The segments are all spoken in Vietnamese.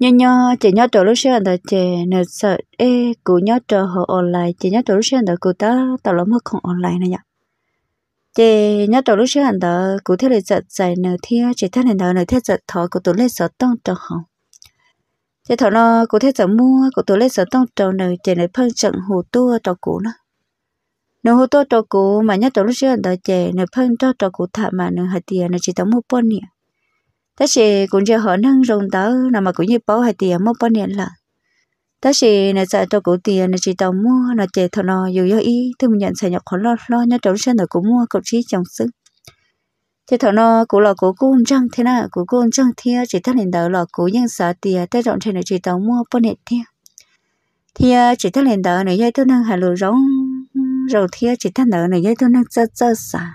nhớ nhớ chỉ nhớ trò lúc xưa là chỉ nợ sợ ê cụ nhớ trở họ online chỉ nhớ trò lúc xưa là cụ ta tao lắm hơn không online này nhở chỉ nhớ trò lúc xưa là cụ thế là sợ giải nợ thia chỉ thế là nợ nợ thế sợ thọ cụ tổ lên sợ tông trò họ chỉ thọ nó cụ thế sợ mua cụ tổ lên sợ tông trò nợ chỉ nợ phân trận hồ tua trò cụ nó nợ hồ tua trò cụ mà nhớ trò lúc xưa là chỉ nợ phân trò trò cụ thà mà nợ hạt tiền nợ chị tao mua bón nhỉ ta chỉ cũng chưa họ năng rồng tớ nào mà cũng như bao hai tiền mua bao nhiêu là ta chỉ là sợ cho cổ tiền là chỉ tàu mua là chạy thọ nó dù do ý thì mình nhận sẽ nhập khó lo lo nhớ trốn sân là cũng mua cũng chỉ trong sức thì thọ nó cũng là của cô trăng thế nào của cô trăng thia chỉ thắt lên đầu là của nhân sợ tiền ta rộng thì là chỉ tàu mua bao nhiêu thia thì chỉ thắt lên đầu này dây tôi năng hà lụa rong rồi thia chỉ thắt đầu này dây tôi năng rất rất sạch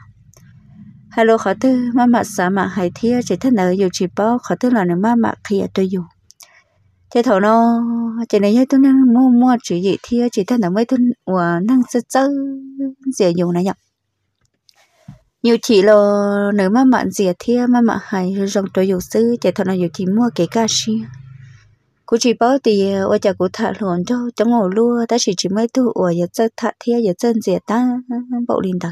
hello khó tư má mạ xã mạ hải thia chỉ thân ở dù chỉ bó khó tư là nó má mạ khi ở tôi dù thế thổ nó chỉ này tôi đang mua mua chỉ gì thia chỉ thân ở mấy tôi và năng sơ sơ dễ dùng này nhở nhiều chỉ lo nếu má mạ dễ thia má mạ hải rong tôi dù sư chỉ thổ nó dù chỉ mua cái ca sĩ cú chỉ bó thì ở chợ cú thả luôn cho trong ngồi lúa ta chỉ chỉ mấy tôi ở giờ thả thia giờ chân dễ ta bộ linh đời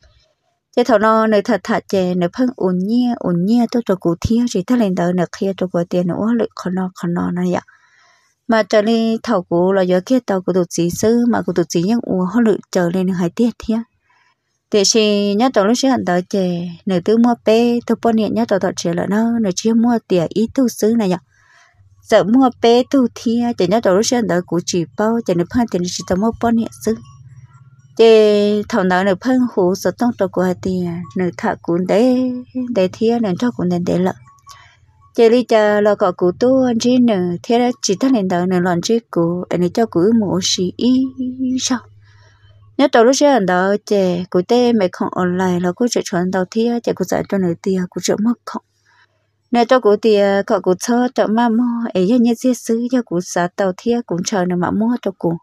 chế thầu nó nơi thật thật chế nơi phân ổn nhia ổn nhia tôi tôi cụ thiên chỉ thắt lên tới nơi kia tôi có tiền nữa lự khó nó khó nó này ạ mà trở lên thầu cụ là do kia tàu của tụt sĩ sư mà của tụt sĩ những uống họ lự trở lên hai tiết thiên thì chỉ nhớ tàu lúc trước hẳn tới chế nơi tư mua pe tôi bỏ niệm nhớ tàu thật chế là nó nơi chưa mua tiền ít tu sư này ạ sợ mua pe tu thiên chỉ nhớ tàu lúc trước hẳn tới cụ chỉ bao chỉ nơi phân tiền chỉ tàu mua bỏ niệm sư chế thằng nào nửa phân hú số tông trâu của hai tiền à, nửa thợ cũng để để thia nên cho cũng nên để lợ chế đi chờ lo có cụ tu anh chị nửa thia đã chỉ thằng nền đầu nửa lon chị cụ anh cho cụ mổ sĩ ý sao nhớ đầu lúc xưa đó chế cụ tê mẹ con online là cụ chạy chuẩn đầu thia chế cụ giải cho nửa tiền cụ chịu mất không nè cho cụ tiền có cụ cho cho mà mua ấy nhớ nhớ xứ cho cụ xã tàu thia cũng chờ nửa mà mua cho cụ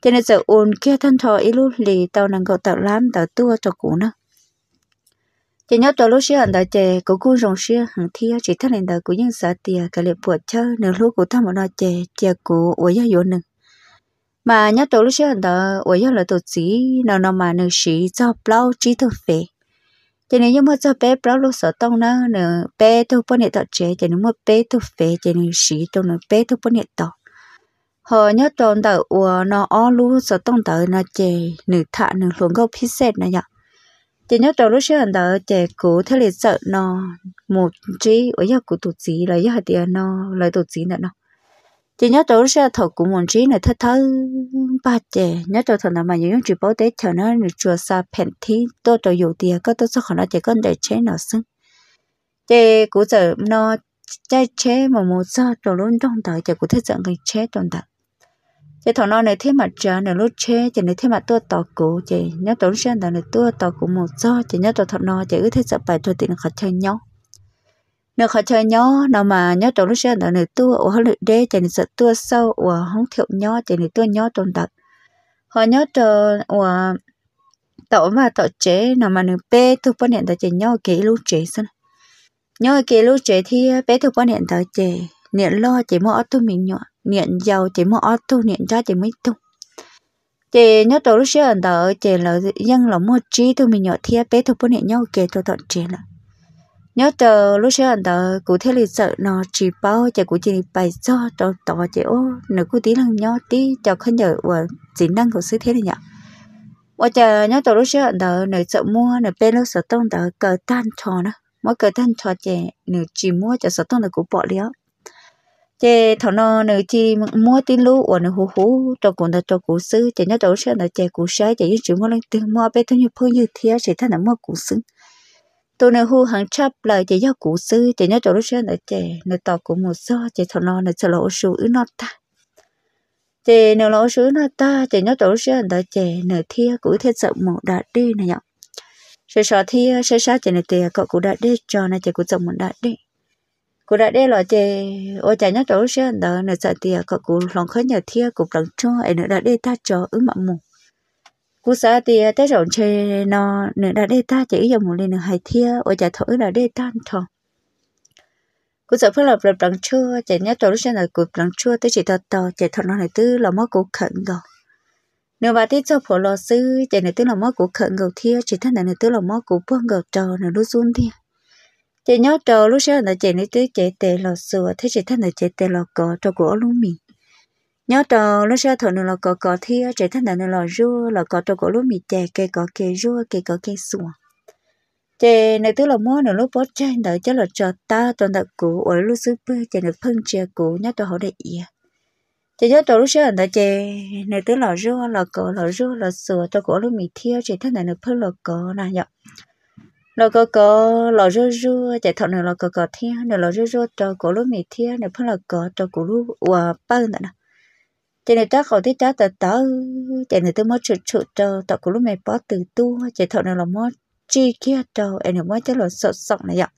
cho nên giờ ôn kia thân thọ ít lúc lì tao năng gọi tàu lam tàu tua cho cũ nữa chỉ nhớ tao lúc xưa hàng tàu chè có cô rồng xưa hàng thia chỉ thân lên tàu của những xã tiền cái liệp buộc chơi nửa lúc của tao một nó chè chè cũ ủa gia dỗ nừng mà nhớ tao lúc xưa hàng tàu ủa gia là tổ chí nào nào mà nửa sĩ cho bao trí thực về cho nên như mà cho bé bao lúc sợ tông nó nửa bé thu bận hệ tàu chè cho nên một bé thu về cho nên sĩ tông nửa bé thu bận hệ tàu họ nhớ tròn tờ ủa nó ó lú sợ tông tờ nó chè nửa thạ nửa xuống gốc phía xét này nhở chỉ nhớ tròn lúc xưa tờ chè cũ thế liệt sợ nó một trí ở nhà cũ tổ gì là giờ tiền nó lại tổ gì nữa nó chỉ nhớ tròn lúc xưa thầu cũ một trí này thất thớ ba chè nhớ tròn thằng nào mà những chú bảo tế chờ nó nửa chùa xa phèn thí tôi tròn dù tiền có tôi sẽ khỏi nó chỉ có để chế nó xứng chè cũ giờ nó chơi chế mà một giờ tròn luôn tròn tờ chè cũ thế giận cái chế tròn tờ thế thằng nó này thế mà trả này lúc chế chỉ này thế mà tua tỏ cụ chỉ nhớ tổn sang đàn này tua tỏ cụ một do chỉ nhớ tỏ thằng nó chỉ cứ thế sợ bài thôi thì nó khó chơi nhau nó khó chơi nhau nào mà nhớ tổn sang đàn này tua ở hơi đê chỉ này sợ tua sâu ở không thiệu nhau chỉ này tua nhau tồn đặt họ nhớ tờ ở tàu mà tàu chế nào mà nửa bê thuộc quan niệm tàu chế nhau kỹ lúc chế xong nhau kỹ lúc chế thì bê thuộc quan niệm tàu chế niệm lo chỉ mua tu mình nhọ, niệm giàu chỉ mua tu niệm cho chỉ mới tu chỉ nhớ tổ lúc xưa anh đợi chỉ là dân là mua trí tu mình nhọ thia bé thu bún niệm nhau kề tôi tận chị là nhớ tổ lúc xưa anh đợi cụ thế lịch sợ nó chỉ bao chỉ cụ chỉ bày cho tổ tổ chỉ ô nếu cụ tí lần nhau tí cho khăn giờ và chỉ năng của sư thế này nhở và chờ nhớ tổ lúc xưa anh đợi nếu sợ mua nếu bé lúc sợ tông đợi cờ tan trò nữa mỗi cờ tan trò chỉ nếu chỉ mua cho sợ tông đợi cụ bỏ liếu chế thằng nó nữ chi mua tí lú ở nữ hú hú cho cũng là cho cú sư chế nhớ chỗ xe là chế cú xe những chuyện mua lên tiền mua bé thôi như phơi như thế chế thằng nó mua cú sư tôi nữ hú hàng chắp lại chế nhớ cú sư chế nhớ chỗ xe là chế nửa tàu cú một số chế thằng nó nửa sợ lỗ số ứ nó ta chế nửa lỗ số nó ta chế nhớ chỗ xe là chế nửa thia cú thế sợ một đã đi này nhở sẽ sợ thia sẽ sợ chế nửa tiệt cậu cú đã đi cho này chế cú sợ một đã đi cô đã đe lọ chè ô chả nhắc cháu xe đó là sợ tiệt có cụ lòng khơi nhà thia cụ lòng cho ấy nữa đã đe ta cho ứng mặn mù cô sợ tiệt té rộn chơi nó nữa đã đe ta chỉ dùng một lần hai hay thia ô chả thổi là đe tan thọ cô sợ phải là lập lòng chua chả nhắc cháu xe là cụ lòng chua tới chỉ tao tao chả thọ nó này tư là mất cụ khẩn rồi nếu bà tiết cho phổ lò sư chả này tư là mất cụ khẩn gầu thia chỉ thân này này tư là mất cụ buông gầu trò nó run thia chị nhớ trò lúc xưa là chị lấy tới chị tệ lò sửa thế chị thân là chị tệ lò cỏ trò của luôn mì nhớ trò lúc xưa thằng nó cỏ cỏ thì chị thân là nó lò rua lò cỏ trò của luôn mì chè kê cỏ kê rùa kê cỏ kê sủa chị này tức là mua nó lúc bớt chanh đợi cho là trò ta toàn đặt cũ ở lúc xứ bơ chị được phân chia cũ nhớ trò họ để ý chị nhớ trò lúc xưa là chị này tức là rùa lò cỏ lò rùa lò sửa trò của luôn mì thiêu chị thân là nó phân lò cỏ này nhở nó có có lò rơ rơ chạy thọ này lò có có thiên này lò rơ rơ cho cổ lúa mì thiên này phải là có cho cổ lúa và ba nữa nè à. chạy này ta khỏi thế ta ta ta chạy này tôi mới chụp chụp cho tọ cổ lúa mì bỏ từ tu chạy thọ này là mới chi kia cho em này mới cho là sợ sọng này ạ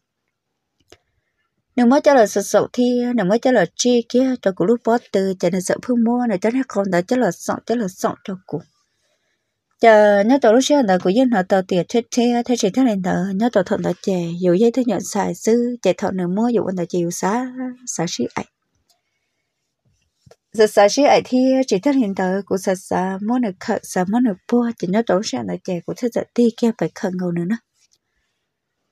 nếu mới cho là sợ sợ thì nếu mới cho là chi kia cho cổ lúa bỏ từ chạy này sợ phương mua này cho nó không đã cho là sọng cho là sọng cho cổ chờ nhớ tổ lúc xưa là của dân họ tàu tiền chết thế thế chỉ thế này tờ nhớ tổ thuận tờ chè dù dây thứ nhận xài sư chạy thuận nửa mua dù anh tờ chiều xá xá xí ấy giờ xá xí ấy thì chỉ thế hiện tờ của xá xá mua được khẩn xá mua được bua chỉ nhớ tổ lúc xưa là chè của thế giới ti kia phải khẩn cầu nữa nữa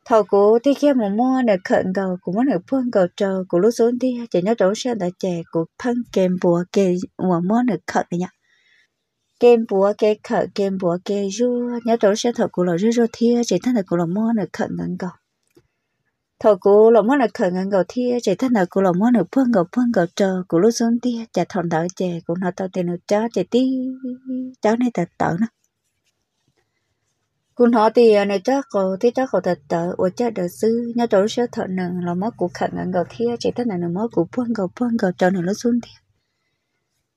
thầu của ti kia mà mua được khẩn cầu của mua được bua cầu trờ của lúc xuống ti chỉ nhớ tổ lúc xưa là chè của phân kèm bùa kèm mua được khẩn này nhá kem búa cái khở kem búa cái ru nhớ tổ sẽ thợ cụ lò ru ru thia chỉ thân là cụ lò mua nửa khẩn ngân cầu thợ cụ lò mua nửa khẩn ngân cầu thia chỉ thân là cụ lò mua nửa phun cầu phun cầu trờ cụ lúc xuống thia chả thọn đỡ chè cụ nó tao tiền nó chó chỉ tí cháu này tật tở nó cụ nó thì à, nửa chó cổ thì chó cổ tật tở ủa cha đời sư nhớ tổ sẽ thợ nửa lò mua cụ khẩn ngân cầu thia chỉ thân là nửa mua cụ phun cầu phun cầu trờ nửa lúc xuống thia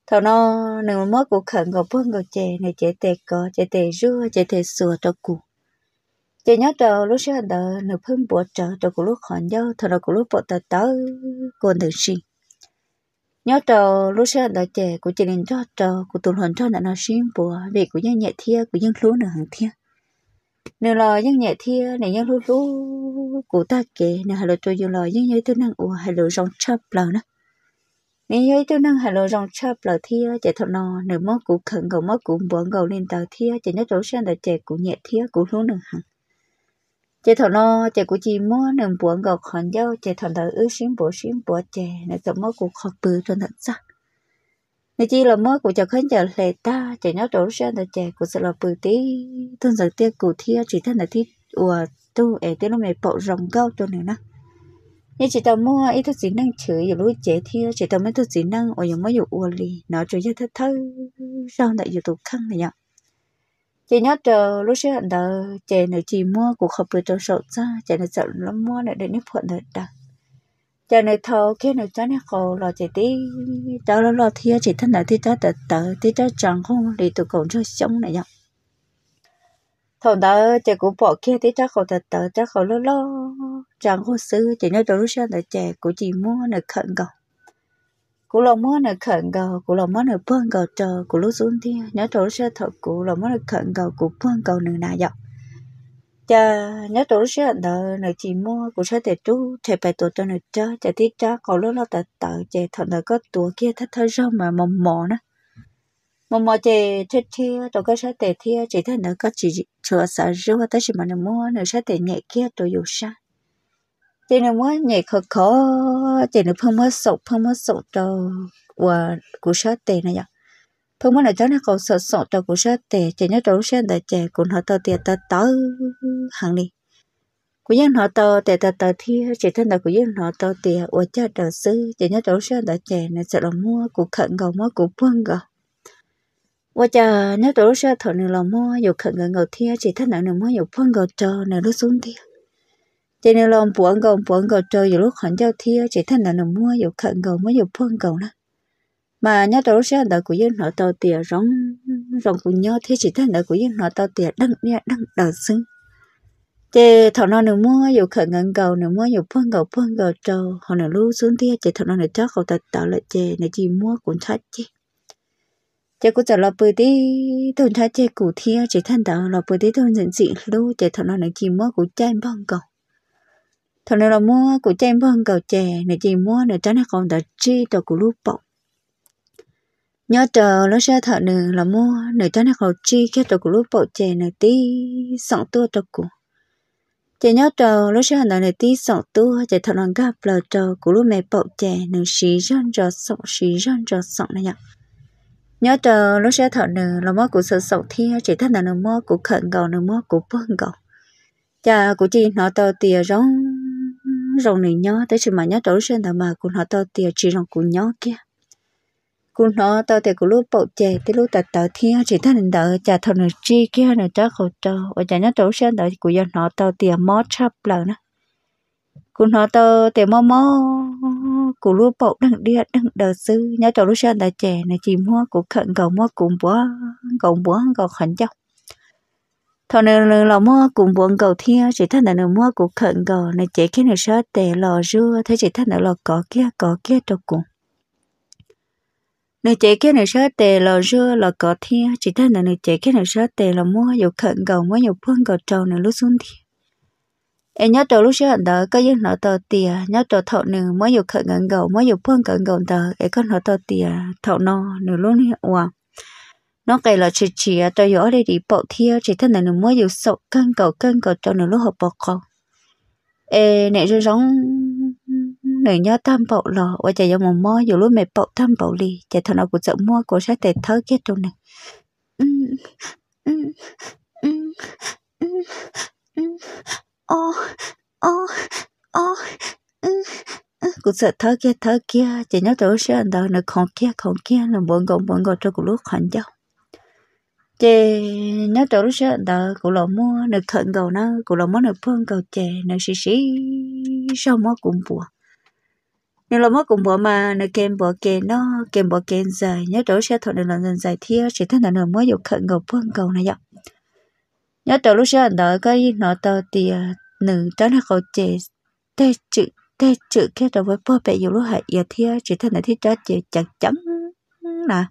thọ nó nếu mà mất của khẩn gặp bước gặp chè này chè tè có chè tè rúa chè tè sửa cho cụ chè nhớ đầu lúc xưa đó nếu phân bùa trở cho cụ lúc khẩn nhau thọ nó cụ lúc bộ tờ tớ còn được gì nhớ đầu lúc xưa đó chè của chè nên cho trò của tụi hồn cho nó xin bùa vì của nhân nhẹ thia của nhân lúa nửa hàng thia nửa lo nhân nhẹ thia này nhân lúa lúa của ta kể nửa hà lo tôi dù lo nhân nhớ tôi năng ủa hà lo rong chập lo nữa nên yêu tôi nâng hà lô rong chập lờ thia chạy thọ nò nửa mơ cũ khẩn gầu mơ cũ buồn gầu lên tàu thia chạy nhớ rổ sen là chạy cũ nhẹ thia cũ lúa nửa hằng chạy thọ nò chạy cũ chỉ mua nửa buồn gầu khẩn dâu chạy thọ tàu ư xin bộ xin bộ chạy nửa gầu mơ cũ khó bự cho thật sắc nửa chi là mơ cũ chạy khẩn chạy lệ ta chạy nhớ rổ sen là chạy cũ sợ là bự tí thân giật tia cũ thia chỉ thân là thia ủa tu ẻ tiếng nó mày bộ rồng gâu cho nửa nâng như chỉ tao mua ít thứ gì năng chửi rồi lúc chế thi chị tao mấy thứ gì năng ôi những mấy vụ uổng đi nó chủ giờ thơ thơ sao lại dù tụ khăn này nhở chị nhớ chờ lúc xưa đó chị nữa chị mua cũng không với cho sợ ra chị nữa sợ lắm mua lại để nếp phận nữa đã chị nữa thâu khi nữa cho nó khổ lo chị tí đó là lo thi chị thân là tí đó tật tật tí đó chẳng không để tụ cổng cho sống này nhở thằng đó chạy cũng bỏ kia thì chắc khẩu thật tớ chắc khẩu lo lo chẳng có sư chỉ nói đồ sơn là trẻ của chị mua là khẩn cầu cú lo mua là khẩn cầu cú lo mua là bơm cầu chờ cú lúc xuống thì nhớ đồ sơn thật cú lo mua là khẩn cầu cú bơm cầu nửa nà dọc cha nhớ đồ sơn đó là chị mua cú sẽ để chú chạy bài tổ cho nửa cha chạy thiết chắc khẩu lo lo tớ tớ chạy thằng đó có tổ kia thật thơ rau mà mồm mỏ nữa mà mà chị thế thia đồ cái sát tệ thia chị thấy nữa có chỉ chữa sợ rửa tới chị mà nó mua nữa sát tệ nhẹ kia tôi dù sa chị nó mua nhẹ khó khó chị nó không mất sụp không mất sụp đồ và của sát tệ này vậy phương mới là cháu nó còn sợ sợ cho cụ sợ tệ chỉ nhớ trốn xem để chè cụ họ tờ tiền tờ tớ hàng đi cụ dân họ tờ tệ tờ tớ thi chỉ thân là cụ dân họ tờ tiền ở cha tờ sư chỉ nhớ trốn xem để chè này sợ là mua cụ khẩn gầu mua cụ buông vâng gầu 我家那都是头那老么，有啃个狗贴，其他那那么有碰狗着那都松贴。chỉ nên lòng buồn cầu buồn cầu chơi nhiều lúc hẳn giao thia chỉ thân là nằm mua nhiều khẩn cầu mới nhiều phân cầu nè mà nhớ đầu xe đợi của dân họ tàu tiền rong rong của nhau thế chỉ thân đợi của dân họ tàu tiền đăng nha đăng đờ xứng chỉ thọ nó nằm mua nhiều khẩn ngân cầu nằm mua nhiều phân cầu phân cầu trâu họ nằm lưu xuống thia chỉ thọ nó nằm chót cầu tật tạo lại chè nằm chỉ mua cũng thách chứ chế cụ trở lại bự đi thôn thái chế cụ thia chế thân đạo lại bự đi thôn dẫn dị lu chế thằng nó này chỉ mua cụ chém băng cầu thằng nó là mua cụ chém băng cầu chè này chỉ mua này cho nó còn đã chi cho cụ lúc bọc nhớ chờ nó sẽ thợ nè là mua nè cho nó học chi khi cho cụ lúc bộ chè này tí sọn tua cho cụ chè nhớ chờ nó sẽ là này tí sọn tua chè thợ nó gặp là chờ cụ lúc mẹ bộ chè nè xí răn cho sọn xí răn cho sọn này nhá nhớ chờ nó sẽ thọ nửa là mơ của sự sầu thi chỉ thân là nửa mơ của khẩn cầu nửa mơ của bơn vâng cầu cha của chị nó tờ tìa rong rong này nhớ tới sự mà nhớ chỗ sẽ thằng mà của nó tờ tìa chỉ rong của nhớ kia của nó tờ tìa của lúc bậu chè tới lúc tạt tờ thi chỉ thân là đỡ cha thọ nửa chi kia nửa cha khẩu trò và cha nhớ chỗ sẽ đỡ của do nó tờ tìa mót chắp lần đó của nó tờ tìa mót mơ cụ lúa bộ đằng đi đằng đờ sư nhớ chỗ lu sơn đã trẻ này chỉ mua cụ khẩn cầu mua cùng búa cầu búa cầu khẩn chọc thọ nửa nửa là mua cùng buồn cầu thia chỉ thân là nửa mua cụ khẩn cầu này trẻ cái này sơ tệ lò rưa thế chỉ thân là lò có kia có kia cho cùng này trẻ cái này sơ tệ lò rưa lò có thia chỉ thân là nửa trẻ cái này sơ tệ là mua dù khẩn cầu mua dù phương cầu trâu nửa lúc xuống thia em nhớ trâu lúc xưa hẳn đó có những nọ tờ tìa nhớ trâu thọ nữ mới dục khởi gần gầu mới dục phương gần gầu tờ em có nọ tờ tìa thọ nọ nữ luôn hòa nó kể là chỉ chỉ cho gió đây đi bộ thia chỉ thân này nó mới dục sậu cân cầu cân cầu cho nữ lúc học bọc cầu em nè rồi giống nữ nhớ tam bộ lò và chạy vào một mò dù lúc mẹ bộ tam bộ đi, chạy thằng nào cũng sợ mua của sẽ tệ thớ kết trong này Mm-hmm ô, ô, ô, cũng sợ thơ kia thơ kia chỉ nhớ tới sẽ anh đâu nó còn kia còn kia là bọn gồm bọn gồm cho cụ lúc hẳn cho chị nhớ tới sẽ anh đâu cụ lộ mua nó thận cầu nó cụ lộ mua nó phương cầu chè nó xì xì sau mua cũng buồn nếu là mất cùng bỏ mà nó kèm bỏ kèm nó kèm bỏ kèm dài nhớ tới sẽ thuận được lần dần dài thia chỉ thân là nó mới dục khẩn cầu phương cầu này vậy nhớ tới lúc sẽ anh đợi cái nó tờ tiền nữ đó là cậu chị tê chữ tê chữ kia rồi với bố bé dù lúc hại giờ thì chỉ thân này thì cho chị chẳng chấm là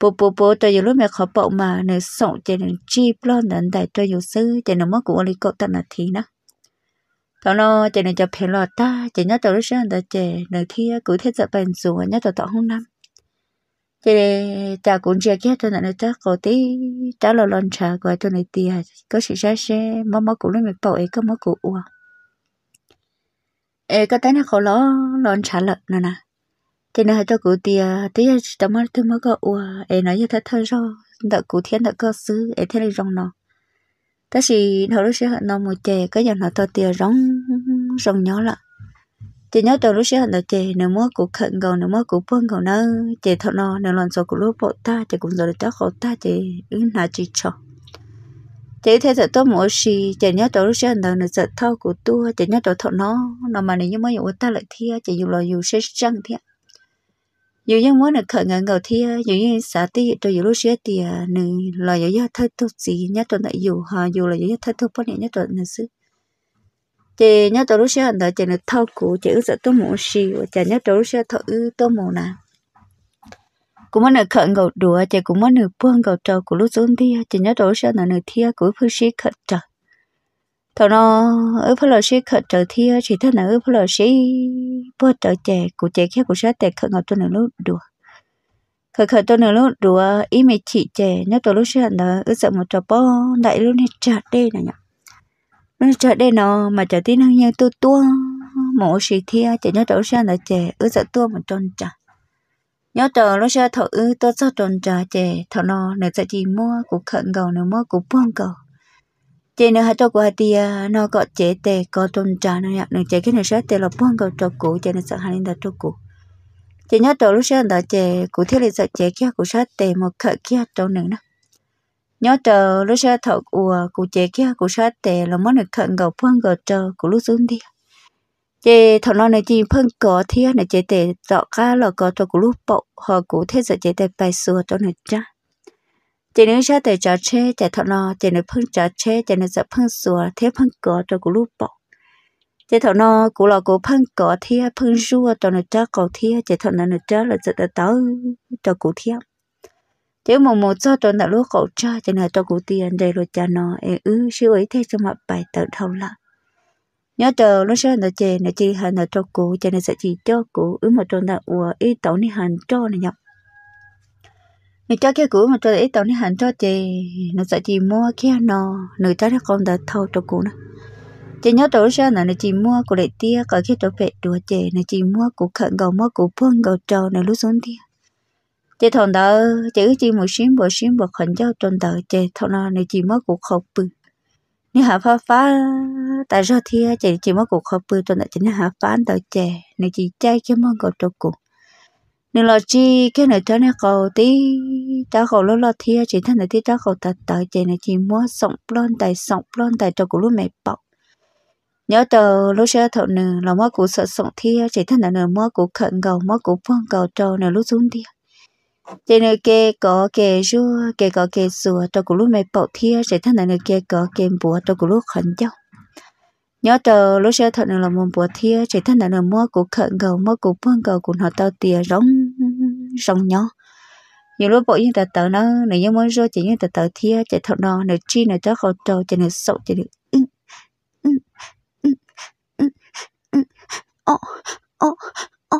bố bố bố tôi dù lúc mẹ khó bộ mà nữ sống chị nữ chi lo nữ đại tôi dù sư chị nữ mất của lý cậu ta là thì nữa đó nó chị nữ cho phê lọt ta chị nhớ tôi lúc sáng ta chị nữ thì cứ thiết giờ bền rùa nhớ tôi tỏ hôm năm thế ta cũng chưa kia tôi nói ta có tí ta lo lon trà của tôi này tiền có sự ra xe mò mò cũng lên mình bảo ấy có mò cũng uo ấy có cái nào khó lo lon trà lợn nè nè thế nên tôi cũng tiền là tao mới tôi mới có uo ấy nói như thế thôi rồi đợi cụ thiên đợi cơ xứ ấy thế này rong nó ta chỉ hồi lúc sẽ nó một chè cái giờ nó to tiền rong rong nhỏ lợn chị nhớ đầu lúc xưa là chị nếu mua cũng khẩn cầu nếu mua cũng phun cầu nó chị thọ nó nếu lần sau cũng lúc bỏ ta chị cũng rồi cho khổ ta chị ứng là chị cho chị thấy thật tốt mỗi gì chị nhớ đầu lúc xưa là nó giật thao của tua chị nhớ đầu thọ nó nó mà nếu như mới dùng ta lại thia chị dùng lời dùng sẽ răng thia dù như muốn được khẩn ngẩng cầu thia dù như xã ti tôi dù lúc xưa thì à, nữ lời dù như thay tục gì nhớ tuần lại dù họ dù là dù như thay tục bao nhiêu nhớ tuần là xứ chị nhớ tôi lúc xưa anh đợi chị nó thâu cụ chị ước sợ tôi muốn xì và chị nhớ tôi lúc xưa thâu ư tôi muốn nè cũng muốn được khẩn gầu đùa chị cũng muốn được buông gầu trâu của lúc xuống đi chị nhớ tôi lúc xưa nó được thia của phương sĩ khẩn trở thằng nó ở phương lò sĩ khẩn trở thia chỉ thế nào ở phương lò sĩ bơ trở chè của chị khác của sát tệ khẩn gầu tôi nửa lúc đùa khởi khởi tôi nửa lúc đùa ý mày chị chè nhớ tôi lúc xưa anh đợi ước sợ một trò bó đại lúc này trả đê này nhở nó chợ đây nó mà chợ tí nó như tu tua một xì thia chợ nhớ chỗ xe là chè ứ sợ tua một tròn trà nhớ chỗ nó xe thọ ứ tôi sợ tròn trà chè thọ nó nè sợ chỉ mua của khẩn cầu nè mua của buông cầu chè nè hai cho của hai tia nó có chè tè có tròn trà nó nhặt nè chè cái này sợ tè là buông cầu cho cũ chè nè sợ hai lên đặt trò cũ chè nhớ chỗ lúc xe là chè cụ thiết là sợ chè kia cụ sợ tè một khẩn kia trâu nè nữa nhớ chờ lúc sẽ thợ của cụ chế kia cụ sơ tệ là món được khẩn cầu phân gờ chờ cụ lúc xuống đi chế thợ nó này chỉ phân cỏ thia này chế tệ dọ cá là có cho cụ lúc bộ họ cụ thế giờ chế tệ bài sửa cho này cha chế nếu sơ tệ cho chế chế thợ nó chế nếu phân cho chế chế nếu sẽ phân sửa thế phân cỏ cho cụ lúc bộ chế thợ nó cụ là cụ phân cỏ thia phân rua cho này cha cỏ thia chế thợ nó này cha là giờ tao cho cụ thia thế một một do tuần đã lúc cậu cho thì là tôi cũng tiền để rồi cha nó em ư siêu ấy thế cho mặt bài tự thâu lạ nhớ tờ lúc sau nó chè nó chỉ hẳn nó cho cụ cho nên sẽ chỉ cho cụ ư một tuần đã ủa ý tàu ni hẳn cho này nhập nó cho cái cụ mà cho ý tàu ni hẳn cho chè nó sẽ chỉ mua kia nó người ta đã không đã thâu cho cụ nữa chỉ nhớ tổ ra là nó chỉ mua của lệ tia có khi tổ vệ đùa chè nó chỉ mua của khẩn gầu mua của phương gầu trâu này lúc xuống tia chỉ thằng đó chỉ chỉ một xíu một xíu một hình cho trong đời chỉ thằng nào này chỉ mất cuộc học bự nếu hạ phá phá tại do thì chỉ chỉ mất cuộc học bự trong đó chỉ nó hạ phá đó chỉ này chỉ chơi cái món cầu trâu cuộc nên là chi cái này cho nên cầu tí cháu cầu lúc lo thì chỉ thằng này tí cháu cầu thật tại chỉ này chỉ mua sòng plon tại sòng plon tại cho của lúc mẹ bọc nhớ tờ lúc xưa thợ nè là mua cụ sợ sòng thì chỉ thằng này nè mua cụ khẩn cầu mua cụ phong cầu trâu nè lúc xuống đi thế nên kê có kê rua kê có kê sùa tao cũng lúc mày bảo thia sẽ thằng này nên kê có kê bùa tao cũng lúc khẩn cho nhớ tờ lúc xe thật là một bùa thia sẽ thằng này nữa mua cụ khẩn cầu mua cụ buông cầu cụ họ tao tìa rong rong nhỏ nhiều lúc bộ yên ta tờ nó nếu như muốn rồi chỉ như tờ tờ thia chạy thật nó nếu chi nếu cho khẩu trâu chạy nếu sậu chạy nếu ưng ưng ưng ưng ưng ơ ơ ơ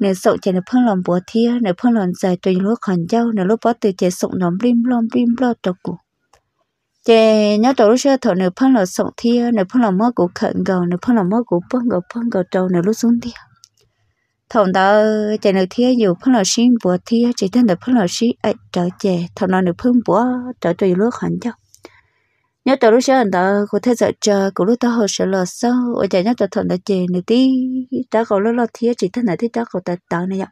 nếu sống sậu chạy nửa phương lòng búa thia nếu phương lòng dài tùy lúa khẩn dâu nếu lúc bó từ chạy sống nóng lim lom lim lo trọc cụ chạy nhớ tổ lúc xưa thọ nửa phương lòng sống thia nếu phương lòng mơ cụ khẩn gầu nếu phương lòng mơ cụ phương gầu phương gầu trâu nếu lúc xuống thia thằng đó chạy nếu thia dù phương lòng xin búa thia chỉ thân nửa phương lòng xin ấy trở chạy thằng nó nửa phương búa trở tùy lúa khẩn dâu nhớ tao lúc xưa đó có thể giờ chờ cũng lúc tao hồi sợ lọt sau ở nhà nhớ tao thằng đã chè nữa tí ta còn lúc lọt thiếu chỉ thân này thì ta còn ta tao này ạ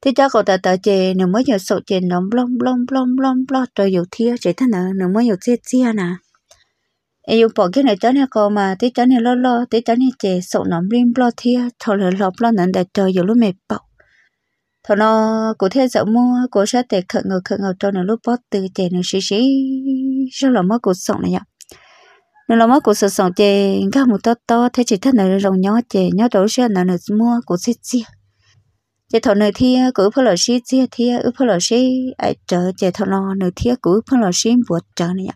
thì ta còn ta tao chè nữa mới nhớ sợ chè nóng lông lông lông lông lông tao nhiều thiếu chỉ thân này nữa mới nhiều thiết chia nè em dùng bỏ cái này cho nên còn mà thì cho nên lo lo thì cho nên chè sợ nóng lim lo thiếu thôi là lọp lo nắng để trời nhiều lúc mệt bỏ, thọ nó cụ thể dạo mua cụ sẽ để khẩn ngờ khẩn ngờ cho nó lúc bỏ từ chè nó xí xí rất là mất cuộc sống này nhở, nên là mất cuộc sống chè các một to to thế chỉ thân này rồng nhỏ chè nhỏ đổ xe là nó mua của xe xe chè thọ này thì cứ phải là xe xe thì cứ phải là xe ai trở chè thọ nó này thì cứ phải là xe buộc trở này nhở,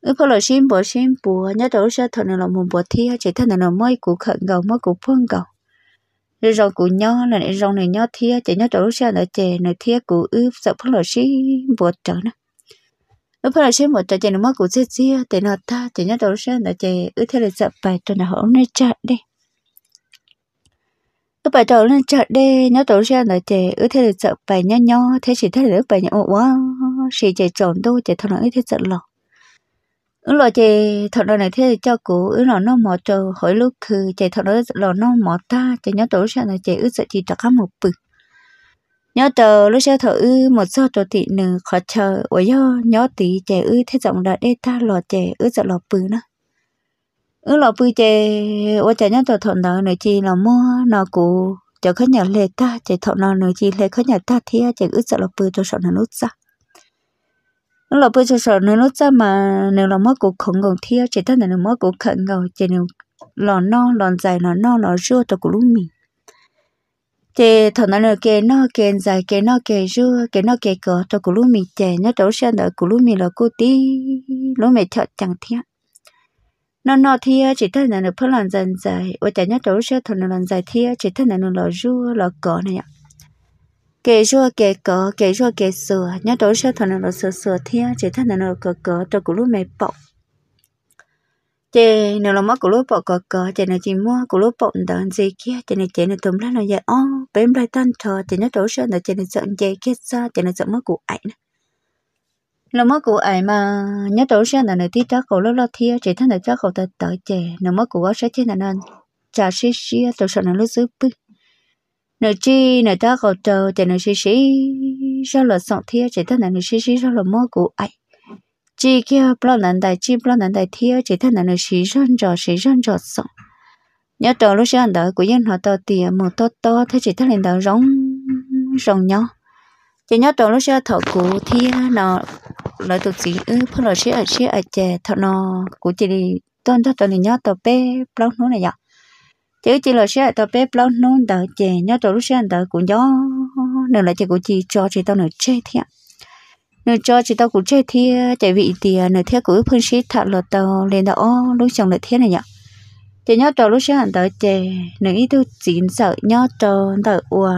ư phải là xe buộc xe bùa nhỏ đổ xe thọ này là một buộc thì chỉ thân này là mới của khẩn cầu mới của phun cầu rồi rồng của nhỏ là rồng này nhỏ thì chè nhỏ đổ xe là chè này thì cứ ư sợ phải là xe buộc trở này nó phải là xem một tờ nó mất của chết chia để nó ta để nó đầu xem là để ư thế là sợ bài tuần là họ nên chặt đi ư bài đầu nên chặt đi nó đầu xem là để ư thế là sợ bài nhau nhau thế chỉ thế là bài nhau quá chỉ chỉ trộn đâu chỉ thằng nào ư thế sợ lọ ư lọ chỉ thằng nào này thế cho cũ, ư lọ nó mỏ trâu, hỏi lúc cứ chỉ thằng nó lọ nó mỏ ta chỉ nhớ đầu xem là chỉ ư sợ chỉ đặt một bự nhớ chờ lúc sẽ thở ư một giờ tổ tị nữ khó chờ ủa do nhớ tí trẻ ư thế rộng đã đê ta lò trẻ ư sợ lò bự nữa ư lò bự trẻ ủa trẻ nhớ chờ thuận đó nữa chi là mua nó cụ chờ khó nhớ lệ ta trẻ thuận nó nữa chi lệ khó nhớ ta thì trẻ ư sợ lò bự cho sợ nó nút ra ư lò bây cho sợ nó nó ra mà nếu là mất cụ khổng gồng thiêu chỉ ta là nó mất cuộc khẩn gồng chỉ nếu lò no lò dài lò no lò rưa tổ cụ lúc mình chế thằng nào là nó cái dài cái nó cái dưa cái nó cái cờ cho cụ lúc mình chè nó đấu xe đợi cụ lúc mình là cô tí lúc mình chọn chẳng thiệt nó nó thì chỉ thằng nào nó phân lần dần dài ở chả nhớ đấu xe thằng nào lần dài thì chỉ thằng nào nó là dưa là cờ này ạ cái dưa cái cờ cái dưa cái sữa nhớ đấu xe thằng nó là sữa sữa thì chỉ thấy là nó cờ cờ cho cụ lúc mình bọc chị nếu là mất của lúa bọ cờ cờ chị này chỉ mua của lúa bọ đợn gì kia chị này chị này thùng lá nó vậy ô bếm lại tan thò chị nó đổ sơn là chị này sợ chị kia xa chị này sợ mất của ảnh nó mất của ảnh mà nhớ đổ sơn là nơi tí chắc cổ lúc lo thia chị thân là chắc cổ thật tới chị nếu mất của sẽ chị là nên chả xí xí tôi sợ là lúc giữ bự nơi chi nơi chắc cổ chờ chị này xí xí sao là sợ thia chị thân là này xí xí sao là mất của ảnh chỉ kia bao lần đại chỉ bao lần đại thiếu chỉ thấy thân là sĩ dân cho sĩ dân cho sống nhớ trò lúc sáng đỡ của dân họ to tiền một to to thấy chỉ thấy lên đỡ rong rong nhau chỉ nhớ trò lúc sáng thọ của thiên nó lại tụt gì ư phô lợi sĩ ở sĩ ở chè thọ nó của chỉ đi tôn thọ trò này nhớ tàu bé bao nô này vậy chứ chỉ là sẽ tàu bé bao nô đỡ chè nhớ trò lúc sáng đỡ của gió nên là chỉ của chị cho chị tao nói chết thiệt nó cho chị tao cũng chơi thi chạy vị thì à, nơi thiết cũng phương xịt thật là tao lên đó lúc chồng lại thiết này nhở chị nhớ cho lúc sáng hàng tới chị nó ít tôi chín sợ nhớ cho tới ua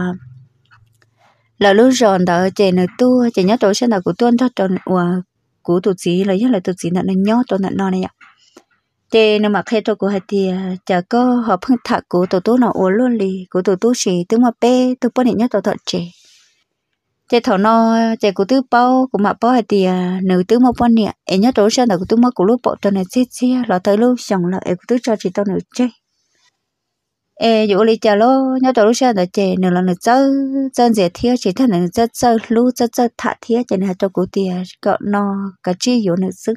là lúc rồi tới chị nơi tu chị nhớ cho sáng đầu của tuân cho cho ua của tụi chị là nhất là tụi chị nó nhớ cho nó non này nhở chị nó mặc hết cho của hai thì chả có họ phương thật của tụi tôi nào ua luôn đi của tụi tôi chỉ tướng mà pe tôi bớt nhớ cho thật chị chế thọ nó chế cụ tư bao cụ mà bao hay thì nữ tư mà bao nè em nhớ tối xưa là cụ tư mà cụ lúc bộ cho nên chết chia là tới lúc xong là em cụ tư cho chị tao nữ chơi em dụ lý chả lo nhớ tối xưa là chế nữ là nữ chơi chơi dễ thiếu chỉ thằng nữ chơi chơi lú chơi chơi thả thiếu cho nên cho cụ thì cọ nó cả chi dụ nữ sức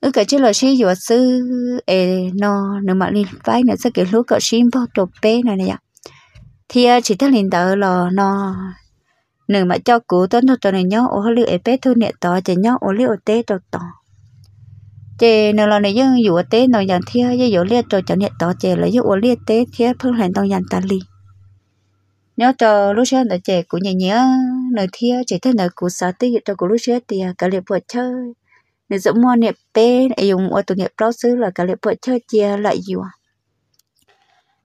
ư cả chi là chi dụ sư em nó nữ mà liên vai nữ sẽ kiểu lú cọ xin bao đồ bé này này ạ dạ. thì chỉ thằng linh tử là nó nếu mà cho cú tốn thật cho này nhớ ô lưu bé thu nẹ tỏ chỉ nhớ ô lưu tế cho tỏ chỉ nửa lần này nhưng ở tế nó dàn thia như dù liệt cho cho nẹ tỏ chỉ là dù ô liệt tế thia phương hành tông dàn ta li nhớ cho lúc xưa là chỉ của nhà nhớ nơi thia chỉ thấy nơi cú sáu tế cho cú lúc xưa thì cả liệt vừa chơi nửa dẫm mua nẹp pê dùng ô tụ nẹp pro xứ là cả liệt vừa chơi chia lại dù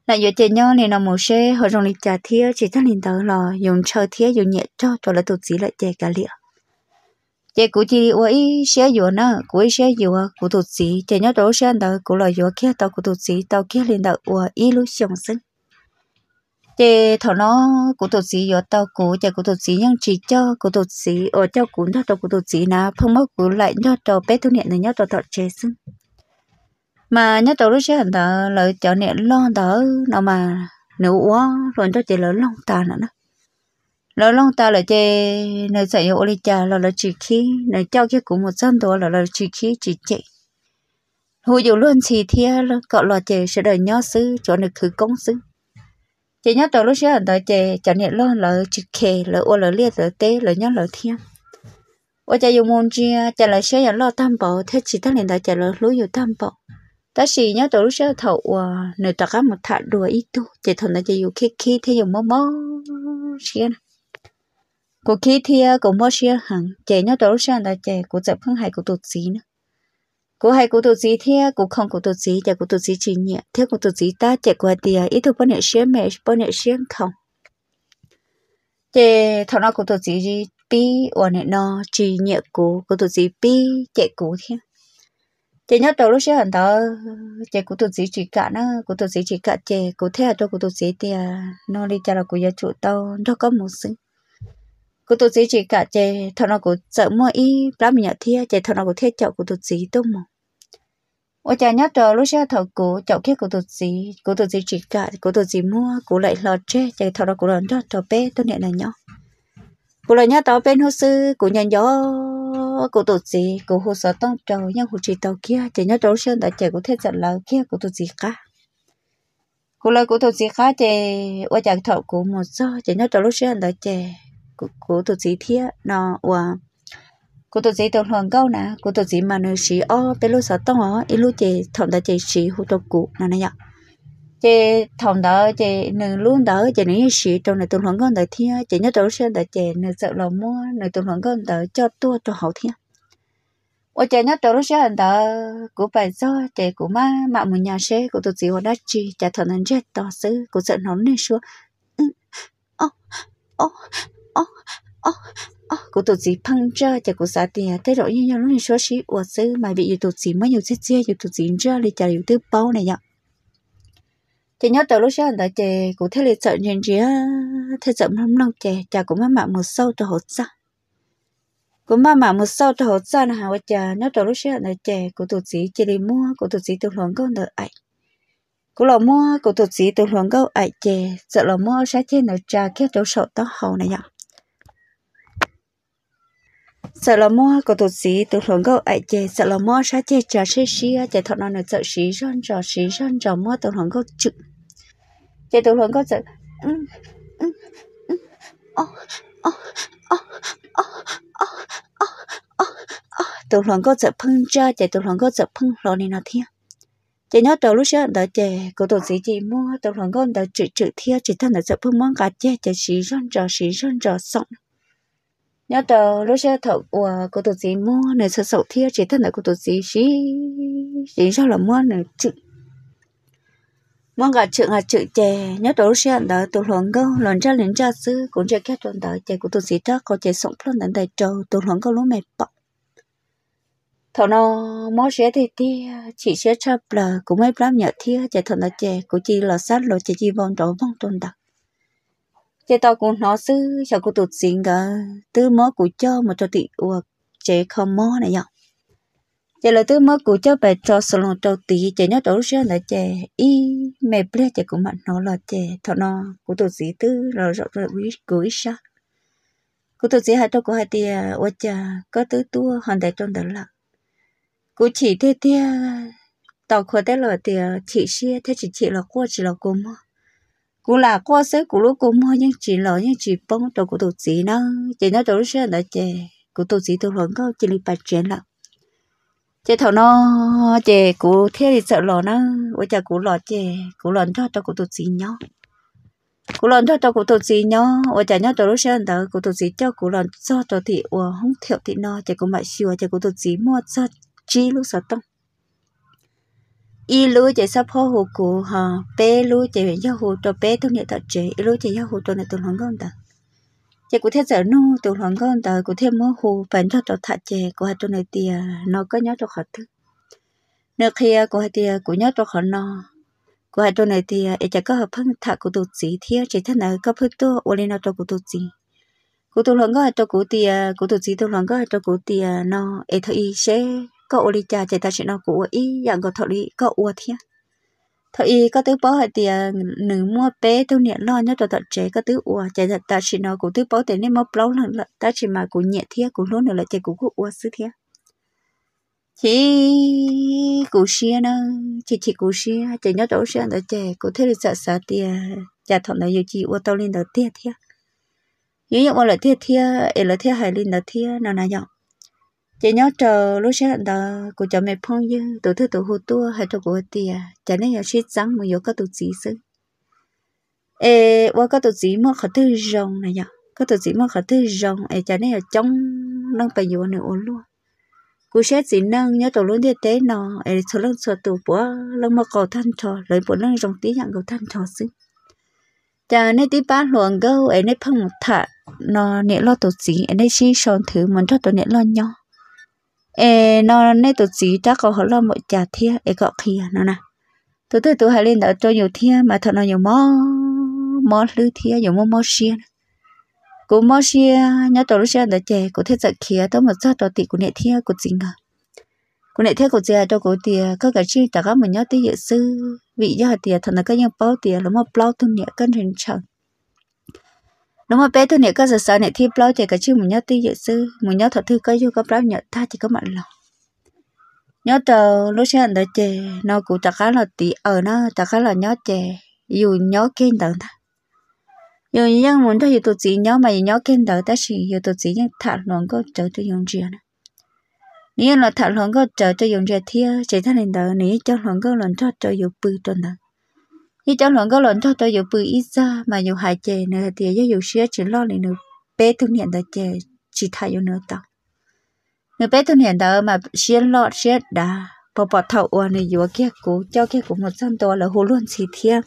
là giờ chị nhau này nó một xe họ dùng lịch trả thiê chỉ thắt liền tờ là dùng chờ thiê dùng nhẹ cho cho là tụt gì lại chị cả liệu chị cũng chỉ đi uống xe dừa nữa ý xe dừa cũng tụt gì chị nhau đó xe ăn tới là dừa kia tao cũng tụt gì tao kia liền tới uống ý lúc xong sinh chị thọ nó cũng tụt gì giờ tao cũng chị cũng tụt gì nhưng chỉ cho cũng tụt gì ở cho cũng cho tao cũng tụt gì nà phong mất cũng lại nhau tao bé thu nhẹ này nhau tao thọ chế sinh mà nhớ tàu lúc xưa hình tờ lợi chợ nè lo tờ nào mà nếu quá rồi cho chị lời long ta nữa đó lỡ long ta là chị nơi sợi ô lời cha là lời chỉ khi nơi cho kia cũng một dân đó là lời chỉ khi chỉ chị hồi dù luôn chỉ thiên là cậu là chị sẽ đợi nhớ sư cho này cứ công sư chị nhớ tàu lúc xưa hình tờ chị chợ nè lo là chỉ khi lời ô lời liệt lời tế lời nhớ lời thiên ô cha dùng môn chia cha là sẽ lo tam bảo thế chỉ ta liền ta cha lời lúa dùng tam bảo ta xì nhớ tổ lúc xưa thầu ờ, nơi ta có một thả đùa ít tu chỉ thằng ta chỉ dùng khi khi thì dùng mơ mơ xia cô khi thì cô mơ xia hẳn chỉ nhớ tổ lúc xưa ta chỉ cô tập phương hay cô tụt gì nữa cô hay cô tụt gì thì cô không cô tụt gì chỉ cô tụt gì chỉ nhẹ theo cô tụt gì ta chạy qua tiền ít tu bao nhiêu xia mẹ bao nhiêu xia không chỉ thằng nó cô tụt gì bi ổn nó chỉ nhẹ cô cô tụt gì pi chạy cô thế chị nhớ đầu lúc xưa hẳn đó chị cũng tự chỉ chỉ cả nó cũng tự chỉ chỉ cả chị cũng thế cho cũng tự chỉ thì à, nó đi chợ là cũng giờ chủ tao nó có một sinh cũng tự chỉ chỉ cả chị thằng nó cũng sợ mua ý lắm mình nhận thiệt chị thằng nó cũng thế chợ cũng tự chỉ tôi mà ôi cha nhớ đầu lúc xưa thằng cụ chợ kia cũng tự chỉ cũng tự chỉ chỉ cả cũng tự chỉ mua cũng lại lo che chị thằng nó cũng lần đó thằng bé tôi nhận là nhau cũng là nhớ tao bên hồ sư cũng nhận gió cụ tổ gì cụ hồ sở tông trầu nhưng hồ chỉ tàu kia chỉ nhớ trấu sơn đã chạy cụ thế giận là kia cụ tổ gì cả cụ lời cụ tổ gì cả chỉ qua chạy thọ cụ một số chỉ nhớ trấu sơn đã chạy cụ cụ tổ gì thia nó và cụ tổ gì tàu hoàng câu nè cụ tổ gì mà nó chỉ o bên lúc sở tông ó ít lúc chỉ thọ đã chạy sĩ hồ tổ cụ nó này ạ chị thòng đỡ chị nữ luôn đỡ chị nữ sĩ trong này tôi hồng con đời thiên chị nhớ đầu sen đời chị nữ sợ lòng mua nữ tôi hồng con đời cho tua cho hậu thiên ôi chị nhớ đầu sen đó của bài do chị của má mẹ một nhà xe của tôi chị hồi đó chị chả thằng anh chết to xứ của sợ nóng nên xua ừ, ô ô ô ô của tôi chị phăng ra chị của xã tiền thế rồi như nhau lúc này xua xí ủa xứ mà bị tôi chị mới nhiều xí chia tôi chị ra thì chả hiểu tư bao này nhở chị nhớ từ lúc sáng đó chị cũng thấy lịch sợ nhìn chị á thấy sợ lắm lòng chị chả cũng mắc một sâu từ hồ ra cũng mắc một sâu cho hột ra là hả chả nhớ từ lúc sáng đó chị cũng tụt sĩ chị đi mua cũng tụt sĩ từ luận câu đợi ảnh, cũng là mua cũng tụt sĩ từ luận câu ảnh chị sợ là mua sáng trên là trà kia chỗ sợ đó hầu này nhở sợ là mua của tổ sĩ từ hưởng gạo ảnh chè sợ là mua sa trên trà xe xí chè thọ nó nợ sợ xí ron trò xí ron trò mua từ hưởng gạo chữ Chị Tú Luân có sự... Tú Luân có sự phân cho, chị Tú Luân có sự phân lộ này nó thiên. Chị nhớ đầu lúc trước đó chị cô tổ sĩ chị mua Tú Luân có đó chữ chữ thiên, chị thân là sự phân món cá chị, chị sĩ rơn rò, sĩ rơn rò sống nhớ tờ lúc xe thợ ờ, của cô tổ sĩ mua này sợ sầu thia chỉ thân là cô tổ sĩ xí xí sao là mua này chữ mong cả chuyện là chuyện chè nhớ đồ xe đó tụ luận câu lần ra lần ra sư cũng chơi kết luận đời chè của tụ sĩ đó có chè sống luôn đến đại trâu tụ luận câu lúc mệt bọc thằng nó mới sẽ thì ti chỉ sẽ chấp là cũng mấy lắm nhớ thì chè thằng nó chè của chi là sát lộ chè chi vòng trổ vòng tôn đặc chè tao cũng nó sư cho cô tụ sĩ cả tư mó của cho một cho tị uộc chè không mó này nhở chỉ là thứ mới của cho bài cho salon lồng tí chỉ nhớ trâu xe là chè y mẹ ple chỉ cũng mặn nó là chè thọ nó của tổ sĩ tư là rõ rõ quý quý ít sa cụ tổ sĩ hai trâu cụ hai tia ô cha có tứ tua hoàn đại trong đó là cụ chỉ thế tia tàu khóa thế là tia chỉ xe thế chỉ chỉ là qua chỉ là cô mơ cụ là qua sẽ cụ lúc cô mơ nhưng chỉ là nhưng chỉ bông trâu cụ tổ sĩ nó chỉ nhớ tổ xe là chè cụ tổ sĩ tôi luận có chỉ là bài chuyện lắm chị thầu nó chị cụ thế thì sợ lò nó với chả cụ lò chị cụ lò cho cho cụ tụt xì nhó cụ lò cho cho cụ tụt xì nhó với chả nhó cho lúc sáng đó cụ tụt xì cho cụ lò cho cho thì ủa không thiệu thì nó chị cụ mãi xìu chị cụ tụt xì mua cho chi lúc sợ tông y lú chị sắp hô hồ cụ hả bé lú chị huyện giáo hồ cho bé thông nhẹ thật y lú chị giáo hồ cho này tôi không ngon ta chị cũng thế giờ nó tụi hoàng con tờ cũng thêm mơ hồ phản cho cho thạch chè của hai tuần này thì à, nó có nhớ cho khỏi thứ nửa khi à, của hai thì à, cũng nhớ cho khỏi nó của hai tuần này thì ấy chả có hợp phân thạch của tổ chị thiếu, chỉ thân là có phân tu ô lên nó cho của tụi chị của tụi hoàng con cho của thì của tụi chị tụi hoàng con tổ của thì nó ấy thôi sẽ có ô lên cha chỉ ta sẽ nó của ý dạng có thọ đi có ua thiệt thôi y có thứ bó hệ tiền nữ mua bé tôi nhẹ lo nhớ cho thật chế có tứ ua chế thật ta chỉ nói của thứ bó tiền nên mất lâu lần ta chỉ mà của nhẹ thiệt của luôn nữa là chế của của ua xứ thiệt chỉ của xe nó chỉ chỉ của xe chỉ nhớ tổ xe nữa chế cụ thế là sợ sợ tiền à, chả thọ này yêu chị ua tao lên đầu tiệt thiệt nếu như ua là thiệt thiệt ấy là thiệt hay lên đầu thiệt nào nào giọng chị nhớ chờ lúc sẽ là của cho mẹ phong như tổ thư tổ hồ tua hay tổ của tia à? chả nên là suy rằng mà yếu các tổ chỉ sư ê qua các tổ chỉ mà khởi thư rồng này nhở các tổ chỉ mà khởi tư rồng ê chả nên là trong nâng bài yếu này ổn luôn cú sẽ chỉ nâng nhớ tổ luôn địa tế nó ê số lần số tổ bữa lần mà cầu thanh trò lấy bữa nâng rồng tí dạng cầu thanh trò sư chả nên tí ba luồng gâu ê nên phong một nó nè lo tổ chỉ ê nên chỉ son thứ muốn cho tổ nè lo nhau ê nó nè tổ gì chắc có họ lo mọi trà thia ê gọ kia nó nè tụi tôi tụi hai lên đó cho nhiều thia mà thật nó nhiều mó mó lư thia nhiều mó mó xia cú mó xia nhớ tổ lúc xia đó chè cú thế giật kia tôi mà sao tổ tị của nè thia của chính à của nè thia cú chè cho cú tia các cái chi cả các mình nhớ tới dự sư vị do tia thật là cái nhau bao tia là mó bao tu nhẹ cân hình chẳng đúng mà bé tôi nè có sợ sợ nè thi plau chạy cả chứ mình nhớ tí dự sư mình nhớ thật thư cái vô có plau nhận tha chỉ có mạnh lòng nhớ tờ lúc sáng đã chè nó cũng chả khá là tí ở ờ, nó chả khá là nhớ chè dù nhớ kênh tận ta dù nhân muốn thôi dù tụt chỉ nhớ mà nhớ kênh tận ta chỉ dù tụt chỉ nhân thả luôn có trở tôi dùng chuyện nếu là thả luôn có trở tôi dùng chuyện thì chỉ thằng nên đó nếu cho luôn có lần cho cho dù bự tuần đó khi cháu luận có luận cho tôi dù bự ít ra mà dù hại chè nữa thì giáo dục sữa chỉ lo lại nữa bé thương hiện tại chè chỉ thay vô nữa tao người bé thương hiện tại mà sữa lo sữa đã bỏ bỏ thầu ua này dù kia cũ cho kia cũ một trăm to là hồ luôn xì thia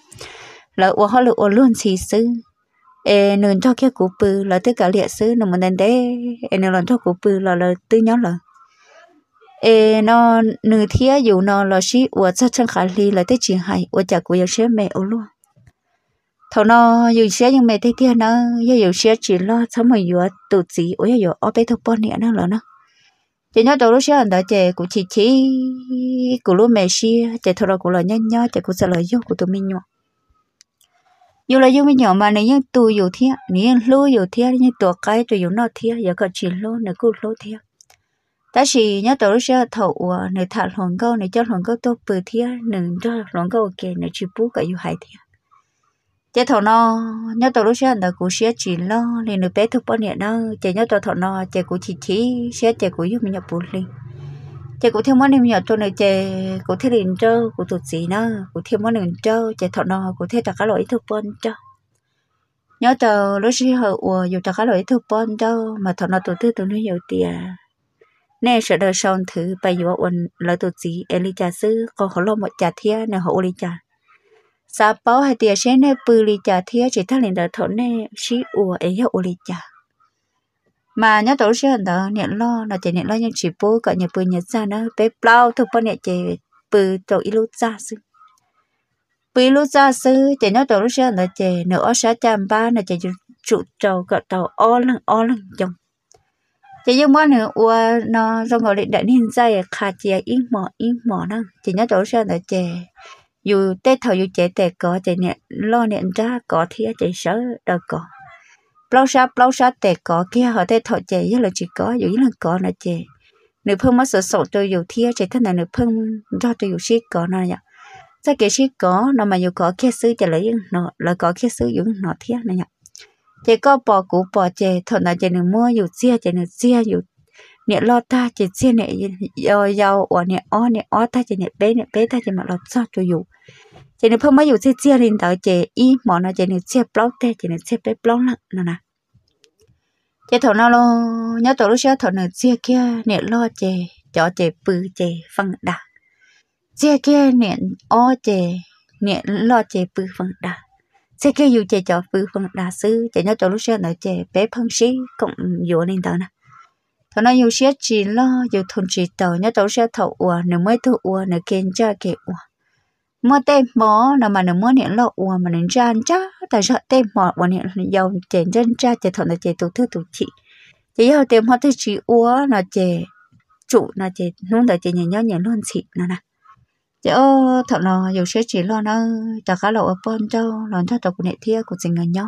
là ua họ là luôn xì sư ê nương cho kia cũ bự là tất cả liệt sư nó mà nên đấy ê nương cho cũ bự là là tư nhóm là ê nó nửa thía dù nó là xí ủa chắc chắn khả li là tới chuyện hay ủa chả của yêu xế mẹ ủa luôn thầu nó dù xế nhưng mẹ thấy thía nó giờ dù xế chỉ lo xong mà dù tụ gì ủa giờ ở bé thằng bọn nè nó là nó chỉ nhớ đầu lúc xế anh đã chè của chị chị của lúc mẹ xí chè thầu nó của là nhớ nhớ chè của sợ lời yêu của tụi mình nhau dù là dùng nhỏ mà nếu như tu dù thía nếu như lúa dù thía như tuột cái tụi dù nó thía giờ còn chỉ lúa nữa cứ lúa thía ta chỉ nhớ tới ờ, cho thầu nửa thả lồng câu nửa cho lồng câu tốt bự thia nửa cho lồng câu kề nửa chỉ bú cả yêu hai thia chế thầu nó nhớ tới lúc anh ta cũng sẽ chỉ lo nên nửa bé thực bao nhiêu đó chế nhớ tới thầu nó chế cũng chỉ chỉ sẽ chế cũng giúp mình nhập bốn liền chế cũng thêm món em nhỏ cho này chế cũng thêm liền trâu cũng tụt gì nó cũng thêm món liền trâu chế thầu nó cũng thêm tất cả loại thực bao nhiêu nhớ tới lúc xưa họ ờ, dù tất cả loại thực bao nhiêu mà thầu nó tụt thứ tụi nó nhiều tiền nè sợ đời son thứ bây giờ ôn lỡ tổ chí Elija sư có hồ lô một trà thia nè hồ Elija sa báo hai tia sẽ nè bự li trà thia chỉ thằng liền đời thốn nè sĩ ủa ấy hồ Elija mà nhớ tổ sư hẳn đó nhận lo là chỉ nhận lo nhưng chỉ bố gọi nhà bự nhận ra nó bé bao thực phân nhận chỉ bự tổ ilu ra sư bự ilu ra sư chỉ nhớ tổ sư hẳn đó chỉ nửa sa chạm ba là chỉ trụ trầu gọi tàu o lưng o lưng chồng chỉ dùng món nữa ua nó xong rồi định đến hiện dây khá chị ít mỏ ít mỏ năng chỉ nhớ chỗ xe là chè, dù tết thầu dù chè tệ có chè nè lo nè ra có thì chè sợ đâu có lâu xa lâu xa tệ có kia họ tết thầu chè nhất là chỉ có dù là có là chè, nếu phương mất sợ sợ tôi dù thia chè thế này nếu phương do tôi dù shit có nó nhở ra cái shit có nó mà dù có kia xứ chè lấy nó là có kia xứ dùng nó thia này nhở chỉ có bỏ cú bỏ chè thôi là chè nên mua dù chia chè nên chia dù nè lo ta chè chia nè yo yo ủa nè o nè o ta chè nè bé nè bé ta chè mà lo cho cho dù chè nên không mấy dù chia chia nên tới chè y mỏ nó chè nên chia blog te chè nên chia bé blog lắm nè nè chè thôi nào lo nhớ tổ lúc xưa thôi nửa chia kia nè lo chè cho chè bự chè phẳng đà chia kia nè o chè nè lo chè bự phẳng đà chế kia dù chế cho phụ phong đa sư chế nhớ cho lúc xưa nói chế bé phong sĩ cũng dù lên đó nè thọ nó dù xưa chỉ lo dù thôn chỉ tàu nhớ cho lúc xưa thọ ua nếu mới thọ ua nếu kiên cho mua tem mỏ là mà nếu mua niệm lo ua mà nên ra cha tại sợ tem mỏ bọn niệm giàu tiền chân cha chế thọ nó chế tổ thư tổ chị chế giàu tem họ tới chỉ ua nó chế chủ nó chế nung tới chế nhớ nhớ luôn chị nè nè giờ thợ nó dù sẽ chỉ lo nó chả cá lẩu ở bên cho lo cho tàu của nệ thia của chính ngành nhau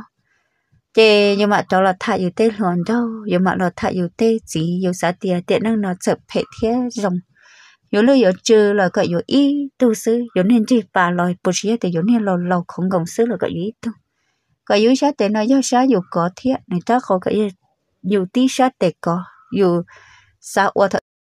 chị nhưng mà cháu là thay dù tê lòn cho nhưng mà là thay dù tê chỉ dù xã tiền tiện năng nó chụp hệ thế rồng dù lưu dù trừ là gọi dù ý tu sư dù nên chỉ bà lời bố trí thì dù nên lò lâu không gồng sư là gọi dù y tu gọi dù xã tiền nó do xã dù có thia người ta không gọi dù tí xã tiền có dù xã ua thật